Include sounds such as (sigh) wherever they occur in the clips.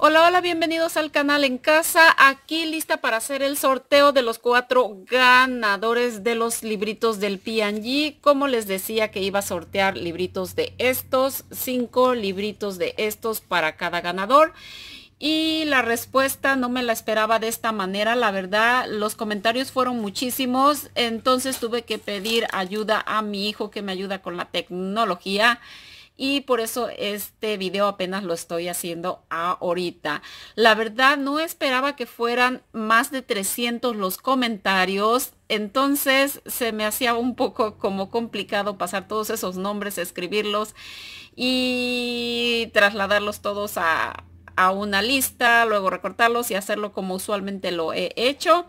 Hola, hola, bienvenidos al canal en casa. Aquí lista para hacer el sorteo de los cuatro ganadores de los libritos del PNG. Como les decía que iba a sortear libritos de estos, cinco libritos de estos para cada ganador. Y la respuesta no me la esperaba de esta manera, la verdad, los comentarios fueron muchísimos, entonces tuve que pedir ayuda a mi hijo que me ayuda con la tecnología y por eso este video apenas lo estoy haciendo ahorita. La verdad no esperaba que fueran más de 300 los comentarios, entonces se me hacía un poco como complicado pasar todos esos nombres, escribirlos y trasladarlos todos a, a una lista, luego recortarlos y hacerlo como usualmente lo he hecho.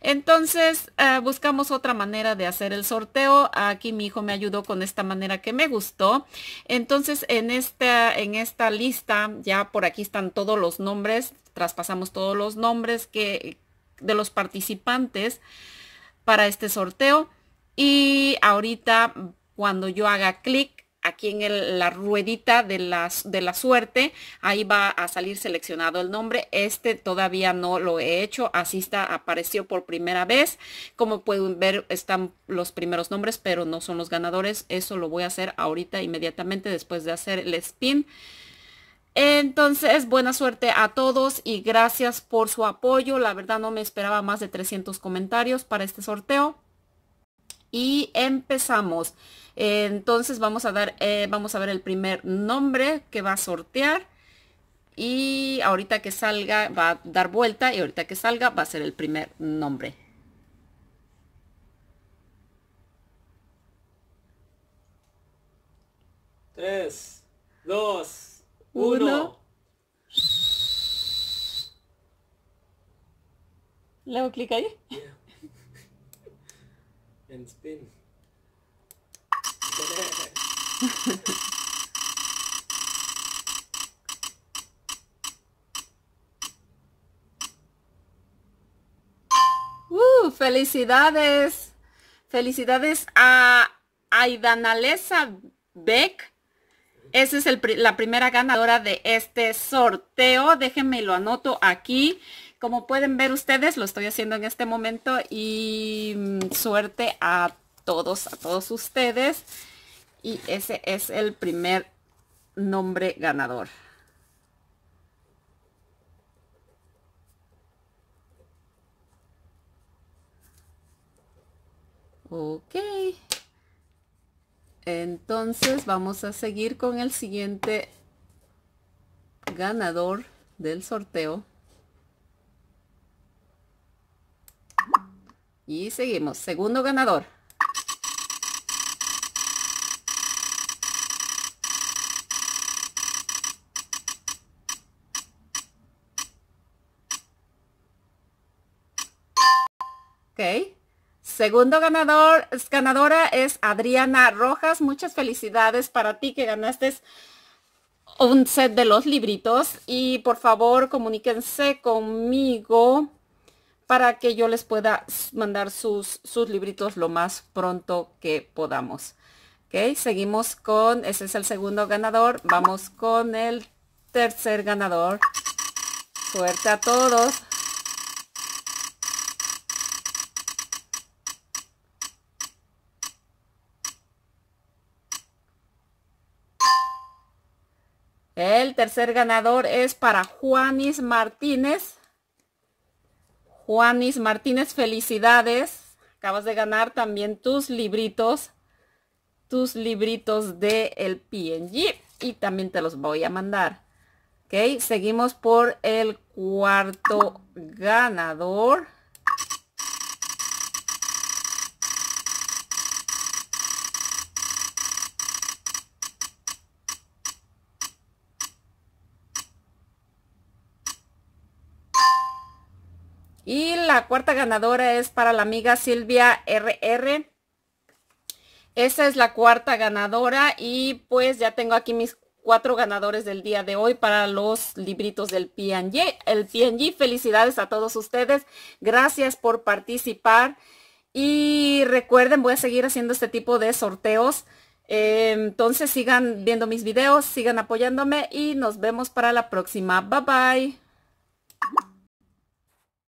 Entonces eh, buscamos otra manera de hacer el sorteo. Aquí mi hijo me ayudó con esta manera que me gustó. Entonces en esta, en esta lista ya por aquí están todos los nombres. Traspasamos todos los nombres que, de los participantes para este sorteo. Y ahorita cuando yo haga clic aquí en la ruedita de la, de la suerte, ahí va a salir seleccionado el nombre. Este todavía no lo he hecho, así está, apareció por primera vez. Como pueden ver, están los primeros nombres, pero no son los ganadores. Eso lo voy a hacer ahorita inmediatamente después de hacer el spin. Entonces, buena suerte a todos y gracias por su apoyo. La verdad no me esperaba más de 300 comentarios para este sorteo. Y empezamos entonces vamos a dar, eh, vamos a ver el primer nombre que va a sortear. Y ahorita que salga va a dar vuelta y ahorita que salga va a ser el primer nombre. Tres, dos, uno. Le hago clic ahí. (laughs) spin. (laughs) Uh, felicidades. Felicidades a Aidanalesa Beck. Esa es la primera ganadora de este sorteo. Déjenme lo anoto aquí. Como pueden ver ustedes, lo estoy haciendo en este momento y mm, suerte a todos, a todos ustedes. Y ese es el primer nombre ganador. Ok. Entonces vamos a seguir con el siguiente ganador del sorteo. Y seguimos. Segundo ganador. Ok. Segundo ganador, ganadora es Adriana Rojas. Muchas felicidades para ti que ganaste un set de los libritos. Y por favor, comuníquense conmigo para que yo les pueda mandar sus, libritos lo más pronto que podamos. Ok, seguimos con, ese es el segundo ganador. Vamos con el tercer ganador. Suerte a todos. El tercer ganador es para Juanis Martínez. Juanis Martínez, felicidades. Acabas de ganar también tus libritos, tus libritos de el PNG y también te los voy a mandar. Ok, seguimos por el cuarto ganador. Y la cuarta ganadora es para la amiga Silvia RR. Esa es la cuarta ganadora y pues ya tengo aquí mis cuatro ganadores del día de hoy para los libritos del PNG. El PNG, felicidades a todos ustedes. Gracias por participar. Y recuerden, voy a seguir haciendo este tipo de sorteos. Eh, entonces sigan viendo mis videos, sigan apoyándome y nos vemos para la próxima. Bye bye.